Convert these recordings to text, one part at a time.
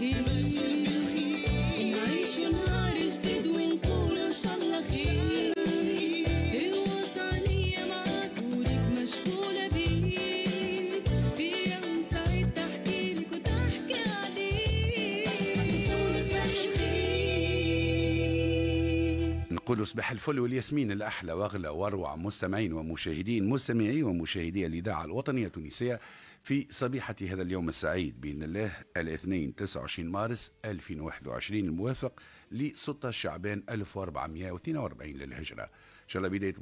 You. نقول صباح الفل والياسمين الأحلى وأغلى وأروع مستمعين ومشاهدين مستمعي ومشاهدي الإذاعة الوطنية التونسية في صبيحة هذا اليوم السعيد بإذن الله الاثنين 29 مارس 2021 الموافق ل 6 شعبان 1442 للهجرة إن شاء الله بداية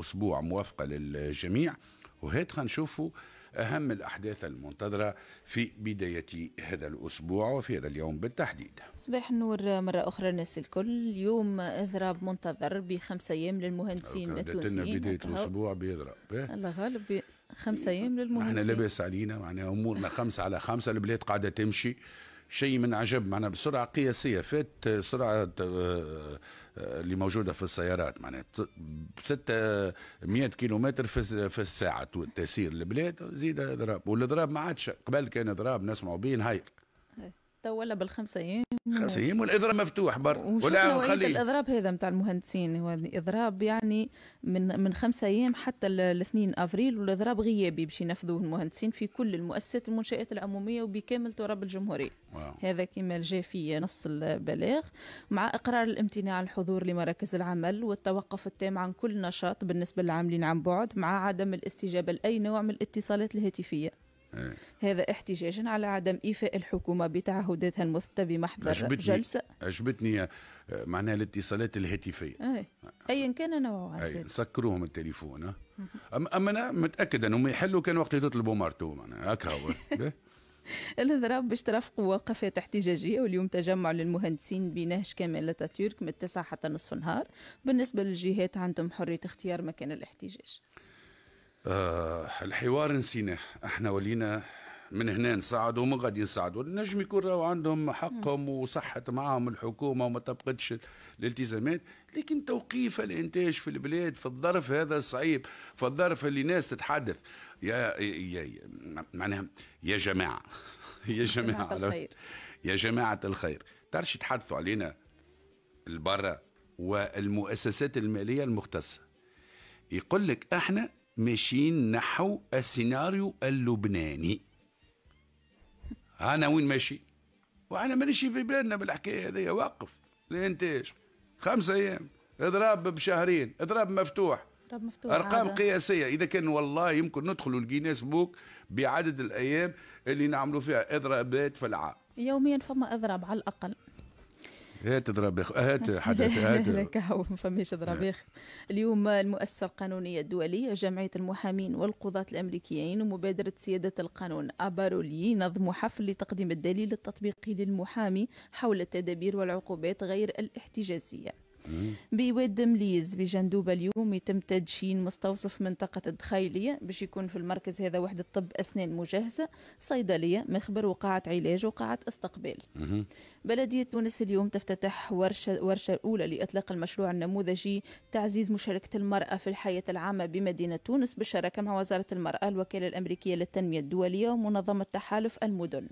أسبوع موافقة للجميع وهيك خنشوفوا أهم الأحداث المنتظرة في بداية هذا الأسبوع وفي هذا اليوم بالتحديد صباح النور مرة أخرى الناس الكل اليوم إضراب منتظر بخمسة أيام للمهندسين التونسيين بداية الأسبوع بيضرب إيه؟ الله غالب بي... خمسة أيام للمهندسين احنا لاباس علينا معناها أمورنا خمسة على خمسة البلاد قاعدة تمشي شيء من عجب معنا بسرعه قياسيه فات آه، سرعه آه، آه، اللي موجوده في السيارات معناها مئة كيلومتر في الساعه تسير البلاد زيد ضرب والاضراب ما عادش قبل كان اضراب نسمعوا به نهير تو ولا بالخمس ايام خمس ايام والاضراب مفتوح برا ولا نخليه الاضراب هذا نتاع المهندسين هو اضراب يعني من من خمس ايام حتى الاثنين افريل والاضراب غيابي باش ينفذوه المهندسين في كل المؤسسات المنشات العموميه وبكامل تراب الجمهوريه واو. هذا كما جاء في نص البلاغ مع اقرار الامتناع عن الحضور لمراكز العمل والتوقف التام عن كل نشاط بالنسبه للعاملين عن بعد مع عدم الاستجابه لاي نوع من الاتصالات الهاتفيه إيه. هذا احتجاجا على عدم إيفاء الحكومة بتعهداتها المثبتة بمحضر عجبتني جلسة عجبتني آه، معناها الاتصالات الهاتفية أي. أيا كان نوعها أي. سكروهم التليفون آه. أما أنا متأكد أنهم يحلوا كان وقت اللي تطلبوا مارتو معناها هكا إيه. هو باش ترافقوا وقفات احتجاجية واليوم تجمع للمهندسين بنهج كامل اتاتورك من التسعة حتى نصف النهار بالنسبة للجهات عندهم حرية اختيار مكان الاحتجاج آه الحوار نسيناه احنا ولينا من هنا نساعدوا ومن غادي نساعدوا النجم يكون راهو عندهم حقهم وصحت معاهم الحكومه وما تبقتش الالتزامات لكن توقيف الانتاج في البلاد في الظرف هذا صعيب في الظرف اللي ناس تتحدث يا, يا, يا معناها يا جماعه يا جماعه الخير يا جماعه الخير تعرفش يتحدثوا علينا البرة والمؤسسات الماليه المختصه يقول لك احنا ماشيين نحو السيناريو اللبناني انا وين ماشي وانا مانيش في بالنا بالحكايه هذه واقف الانتاج خمسة ايام اضراب بشهرين اضراب مفتوح اضراب مفتوح ارقام عادة. قياسيه اذا كان والله يمكن ندخلوا الجينيس بوك بعدد الايام اللي نعملوا فيها اضرابات في العام يوميا فما اضراب على الاقل هات ضرابيخ هات حدث هات لك هو فماش ضرباخ اليوم المؤسسه القانونيه الدوليه جمعيه المحامين والقضاة الامريكيين ومبادره سياده القانون ابارولي نظموا حفل لتقديم الدليل التطبيقي للمحامي حول التدابير والعقوبات غير الاحتجازيه بواد مليز بجندوبة اليوم يتم تدشين مستوصف منطقة الدخيلية باش يكون في المركز هذا وحدة طب أسنان مجهزة صيدلية مخبر وقاعة علاج وقاعة استقبال بلدية تونس اليوم تفتتح ورشة, ورشة أولى لإطلاق المشروع النموذجي تعزيز مشاركة المرأة في الحياة العامة بمدينة تونس بالشراكة مع وزارة المرأة الوكالة الأمريكية للتنمية الدولية ومنظمة تحالف المدن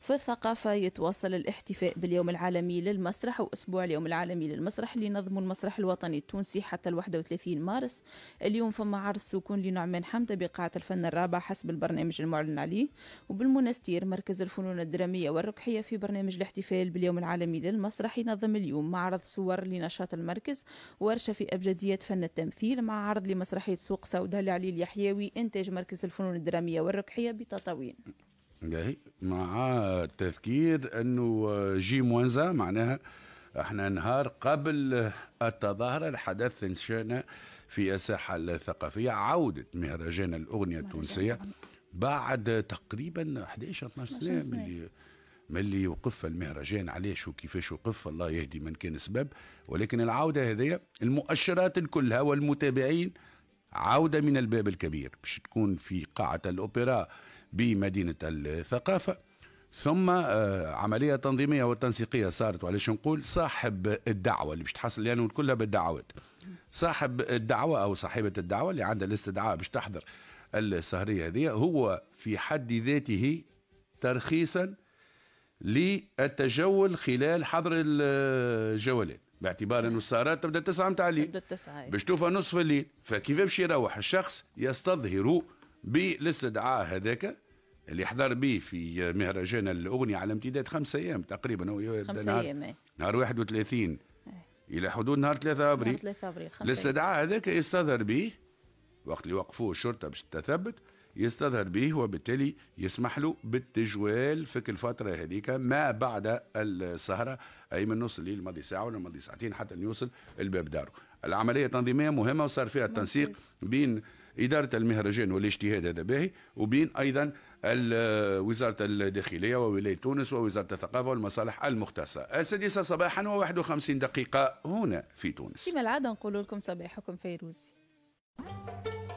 في الثقافة يتواصل الاحتفاء باليوم العالمي للمسرح وأسبوع اليوم العالمي للمسرح اللي نظمه المسرح الوطني التونسي حتى ال 31 مارس اليوم فما عرض سكون لنعمان حمدة بقاعة الفن الرابع حسب البرنامج المعلن عليه وبالمنستير مركز الفنون الدرامية والركحية في برنامج الاحتفال باليوم العالمي للمسرح ينظم اليوم معرض صور لنشاط المركز ورشة في أبجدية فن التمثيل مع عرض لمسرحية سوق سوداء لعلي اليحياوي إنتاج مركز الفنون الدرامية والركحية بتطاوين جاي مع تذكير انه جي موانزا معناها احنا نهار قبل التظاهرة الحدث انشأنا في الساحة الثقافية عودة مهرجان الأغنية التونسية بعد تقريبا 11 12 سنة ملي ملي وقف المهرجان علاش وكيفاش وقف الله يهدي من كان سبب ولكن العودة هذه المؤشرات كلها والمتابعين عودة من الباب الكبير باش تكون في قاعة الأوبرا بمدينة الثقافة ثم آه، عملية تنظيمية وتنسيقية صارت وعلاش نقول صاحب الدعوة اللي باش تحصل لأنه يعني كلها بالدعوات صاحب الدعوة أو صاحبة الدعوة اللي عندها الاستدعاء باش تحضر السهرية هذه هو في حد ذاته ترخيصا للتجول خلال حظر الجولات باعتبار انه السهرات تبدا تسعة متاع الليل تبدا تسعة باش توفى نصف الليل فكيف باش يروح الشخص يستظهر بالاستدعاء هذاك اللي حضر به في مهرجان الاغنيه على امتداد خمس ايام تقريبا خمسة ايام إيه. نهار 31 إيه. الى حدود نهار 3 ابريل نهار 3 ابريل الاستدعاء هذاك يستظهر به وقت اللي وقفوه الشرطه باش تثبت يستظهر به وبالتالي يسمح له بالتجوال فيك الفتره هذيك ما بعد السهره اي من نص الليل ماضي ساعه ولا ماضي ساعتين حتى يوصل الباب داره العمليه تنظيميه مهمه وصار فيها التنسيق بين اداره المهرجان والاجتهاد هذا باهي وبين ايضا وزاره الداخليه وولايه تونس ووزاره الثقافه والمصالح المختصه. السادسه صباحا و51 دقيقه هنا في تونس. كما العاده نقول لكم صباحكم فيروزي.